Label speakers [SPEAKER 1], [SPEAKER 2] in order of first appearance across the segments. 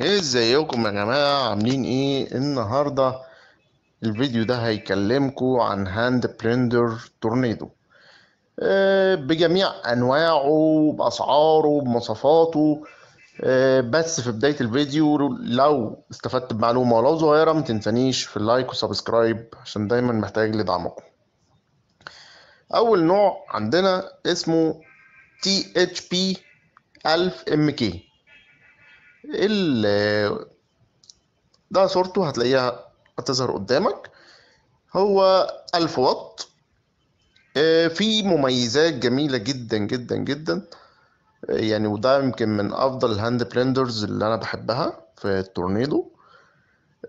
[SPEAKER 1] إيه، ازيكم يا جماعة عاملين ايه النهاردة الفيديو ده هيكلمكم عن هاند بريندر تورنيدو بجميع انواعه باسعاره بمواصفاته آه، بس في بداية الفيديو لو استفدت بمعلومة ولو صغيرة متنسانيش في اللايك وسبسكرايب عشان دايما محتاج لدعمكم اول نوع عندنا اسمه تي اتش بي 1000 ام كي ال ده صورته هتلاقيها هتظهر قدامك هو ألف واط آه، في مميزات جميلة جدا جدا جدا آه، يعني وده يمكن من أفضل الهاند بلندرز اللي أنا بحبها في التورنيدو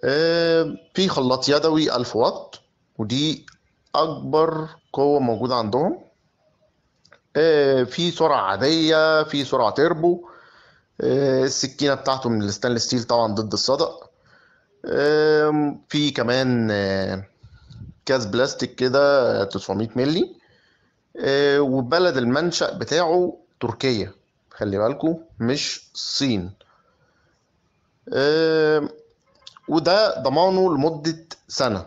[SPEAKER 1] آه، في خلاط يدوي ألف واط ودي أكبر قوة موجودة عندهم في سرعة عادية في سرعة تربو آه، السكينة بتاعته من الستانلس ستيل طبعا ضد الصدأ في كمان آه، كاس بلاستيك كده 900 مللي آه، وبلد المنشأ بتاعه تركيا خلي بالكم مش الصين وده ضمانه لمدة سنة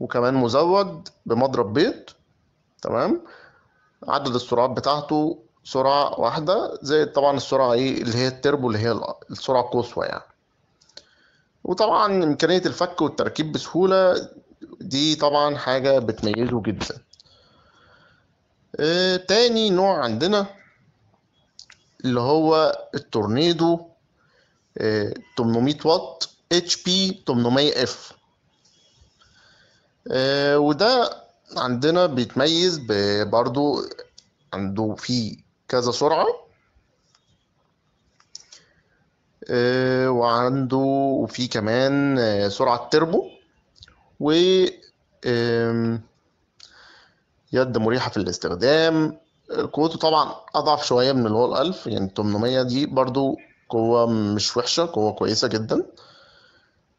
[SPEAKER 1] وكمان مزود بمضرب بيض تمام عدد السرعات بتاعته سرعة واحدة زي طبعا السرعة ايه اللي هي التربو اللي هي السرعة القصوى يعني وطبعا إمكانية الفك والتركيب بسهولة دي طبعا حاجة بتميزه جدا آه تاني نوع عندنا اللي هو التورنيدو آه 800 واط اتش بي 800 اف آه، وده عندنا بيتميز برضو عنده فيه كذا سرعة آه، وعنده وفي كمان آه، سرعة تربو و يد مريحة في الاستخدام قوته طبعا أضعف شوية من اللي هو الألف يعني 800 دي برضو قوة مش وحشة قوة كويسة جدا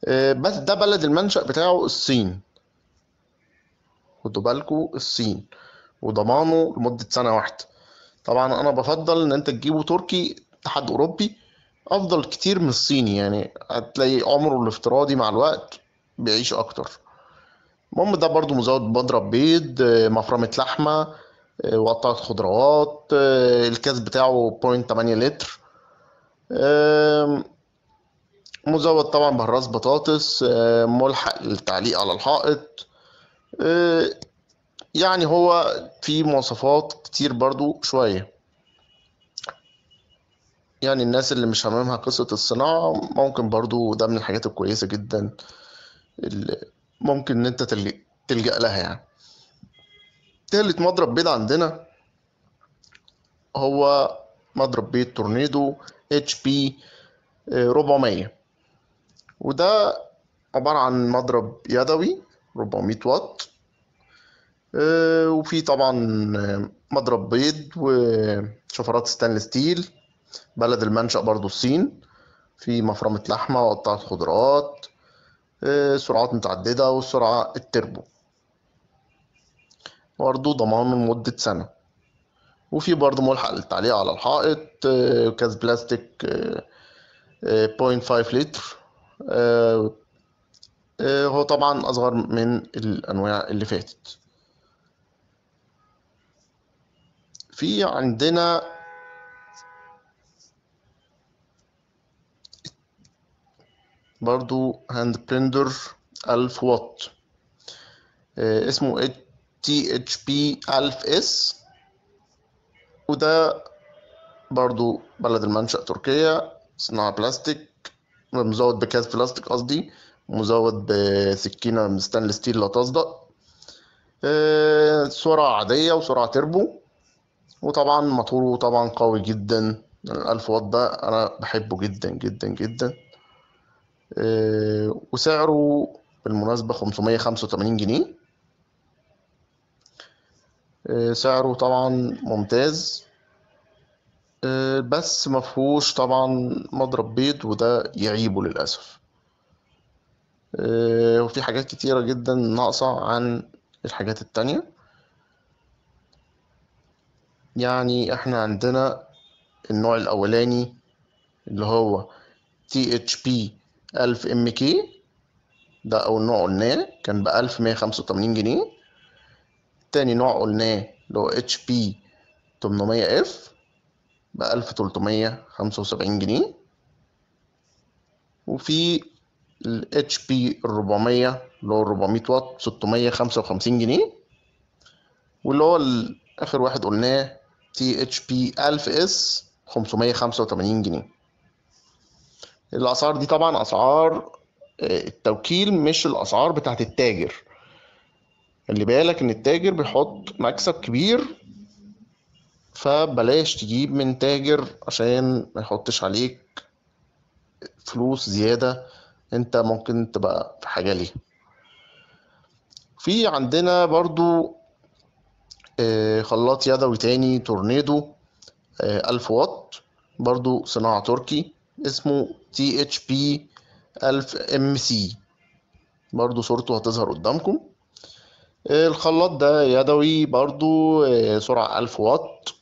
[SPEAKER 1] آه، بس ده بلد المنشأ بتاعه الصين خدوا بالكوا الصين وضمانه لمدة سنة واحدة طبعا انا بفضل ان انت تجيبه تركي اتحاد اوروبي افضل كتير من الصيني يعني هتلاقي عمره الافتراضي مع الوقت بيعيش اكتر المهم ده برضو مزود بضرب بيض مفرمة لحمة وقطعة خضروات الكاس بتاعه بوينت تمانية لتر مزود طبعا بهراس بطاطس ملحق للتعليق على الحائط آه، يعني هو في مواصفات كتير برضو شوية يعني الناس اللي مش همامها قصة الصناعة ممكن برضو ده من الحاجات الكويسة جدا اللي ممكن ان انت تلجأ لها يعني تالت مضرب بيض عندنا هو مضرب بيت تورنيدو اتش بي 400 وده عبارة عن مضرب يدوي 400 واط آه، وفي طبعا آه، مضرب بيض وشفرات ستانلس ستيل بلد المنشأ برضو الصين في مفرمة لحمة وقطعة خضروات آه، سرعات متعددة والسرعة التربو برضو ضمان لمدة سنة وفي برضو ملحق للتعليق على الحائط كاس بلاستيك بوينت فايف لتر هو طبعا أصغر من الأنواع اللي فاتت في عندنا برضو هاند بريندر 1000 واط اسمه تي اتش بي 1000 اس وده برضو بلد المنشأ تركيا صناعة بلاستيك مزود بكاس بلاستيك قصدي مزود بسكينة من ستانلس ستيل لا تصدق آه، سرعة عادية وسرعة تربو وطبعا موتوره طبعا قوي جدا الألف واط ده أنا بحبه جدا جدا جدا آه، وسعره بالمناسبة خمسمية خمسة وتمانين جنيه آه، سعره طبعا ممتاز آه، بس مفهوش طبعا مضرب بيض وده يعيبه للأسف وفي حاجات كتيرة جدا ناقصة عن الحاجات التانية يعني احنا عندنا النوع الاولاني اللي هو THP 1000MK ده أول نوع قلناه كان ب 1185 جنيه تاني نوع قلناه اللي هو HP 800F ب 1375 جنيه وفي ال HP 400 اللي هو 400 واط ستمية خمسة جنيه واللي هو آخر واحد قلناه تي اتش بي 1000 اس 585 جنيه الاسعار دي طبعا اسعار آه، التوكيل مش الاسعار بتاعت التاجر خلي بالك ان التاجر بيحط مكسب كبير فبلاش تجيب من تاجر عشان ما يحطش عليك فلوس زيادة انت ممكن تبقى في حاجة ليه في عندنا برضو آه، خلاط يدوي تاني تورنيدو آه، ألف واط برضو صناعة تركي اسمه تي اتش بي ألف ام سي برضو صورته هتظهر قدامكم آه، الخلاط ده يدوي برضو سرعة ألف واط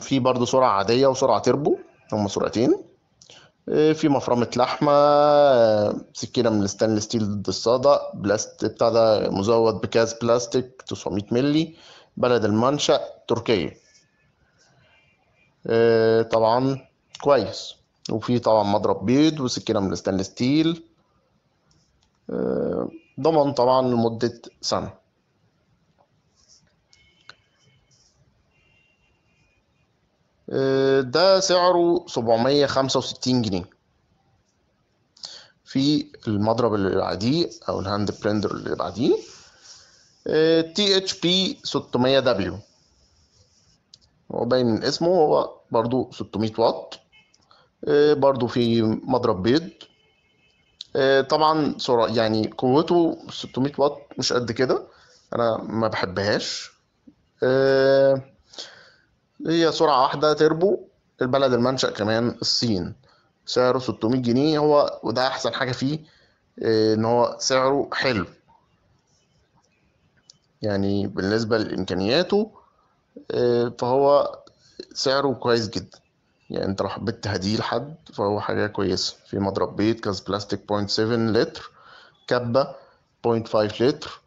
[SPEAKER 1] في برضو سرعة عادية وسرعة تربو هما سرعتين إيه، في مفرمة لحمة آه، سكينة من الستانلس ستيل ضد الصدى بلاست بتاع ده مزود بكاس بلاستيك 900 ملي بلد المنشأ تركيا إيه، طبعا كويس وفي طبعا مضرب بيض وسكينة من الستانلس ستيل إيه، ضمان طبعا لمدة سنة ده سعره 765 جنيه في المضرب اللي بعديه او الهاند بلندر اللي بعديه تي اتش بي 600 دبليو هو باين من اسمه هو برضو 600 واط آه، برضو في مضرب بيض آه، طبعا سرعة يعني قوته 600 واط مش قد كده انا ما بحبهاش آه، هي سرعة واحدة تربو البلد المنشأ كمان الصين سعره 600 جنيه هو وده أحسن حاجة فيه آه، إن هو سعره حلو يعني بالنسبة لإمكانياته آه، فهو سعره كويس جدا يعني انت لو حبيت تهديه لحد فهو حاجة كويسة في مضرب بيت كاس بلاستيك 0.7 لتر كبة 0.5 لتر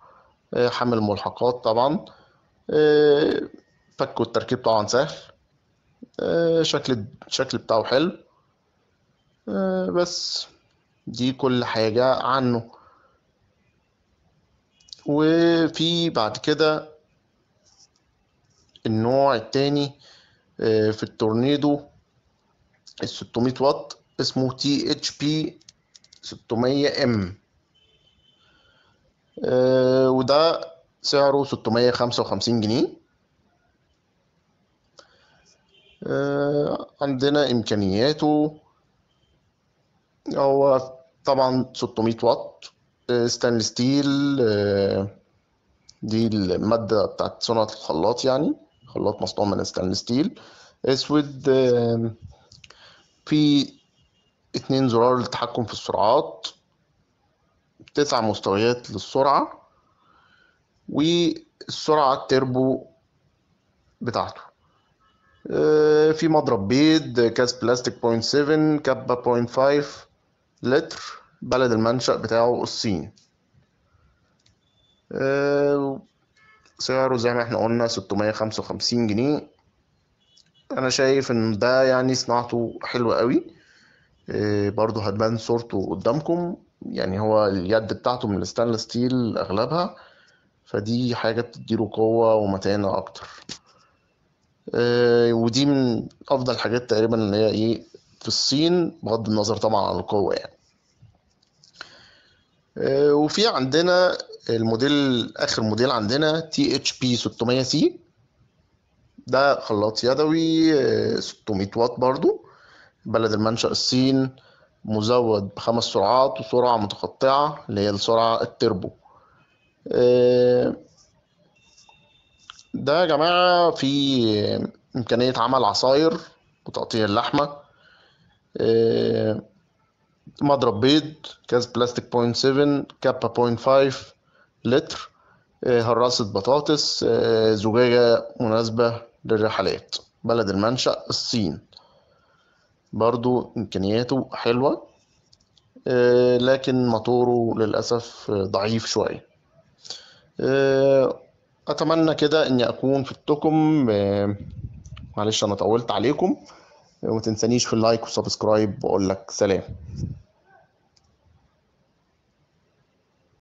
[SPEAKER 1] آه، حمل ملحقات طبعا فكوا التركيب طبعا سهل آه، شكل الشكل بتاعه حلو آه، بس دي كل حاجة عنه وفي بعد كده النوع التاني آه، في التورنيدو الستمية واط اسمه تي اتش بي ستمية ام وده سعره وخمسين جنيه آه، عندنا إمكانياته هو طبعا 600 واط آه، ستانل ستيل آه، دي المادة بتاعت صنعة الخلاط يعني خلاط مصنوع من ستانل ستيل أسود في اتنين زرار للتحكم في السرعات تسع مستويات للسرعة والسرعة التربو بتاعته آه، في مضرب بيض كاس بلاستيك بوينت 7 كبة بوينت فايف لتر بلد المنشأ بتاعه الصين آه، سعره زي ما احنا قلنا 655 جنيه انا شايف ان ده يعني صناعته حلوة قوي آه، برضو هتبان صورته قدامكم يعني هو اليد بتاعته من الستانلس ستيل اغلبها فدي حاجة بتديله قوة ومتانة اكتر آه، ودي من افضل حاجات تقريبا اللي هي ايه في الصين بغض النظر طبعا عن القوه يعني آه، وفي عندنا الموديل اخر موديل عندنا تي اتش بي 600 سي ده خلاط يدوي 600 آه، واط برضو بلد المنشأ الصين مزود بخمس سرعات وسرعة متقطعة اللي هي السرعة التربو ده يا جماعة في إمكانية عمل عصاير وتقطيع اللحمة آه، مضرب بيض كاس بلاستيك بوينت سفن كابا بوينت فايف لتر آه، هراسة بطاطس آه، زجاجة مناسبة للرحلات بلد المنشأ الصين برضو إمكانياته حلوة لكن مطوره للأسف ضعيف شوية اتمنى كده اني اكون فدتكم آه، معلش انا طولت عليكم وما تنسانيش في اللايك والسبسكرايب واقول لك سلام